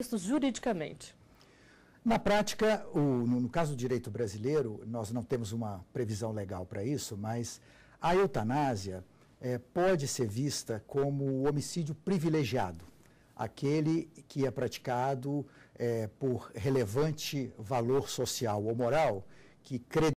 isso juridicamente? Na prática, o, no, no caso do direito brasileiro, nós não temos uma previsão legal para isso, mas a eutanásia é, pode ser vista como o homicídio privilegiado, aquele que é praticado é, por relevante valor social ou moral que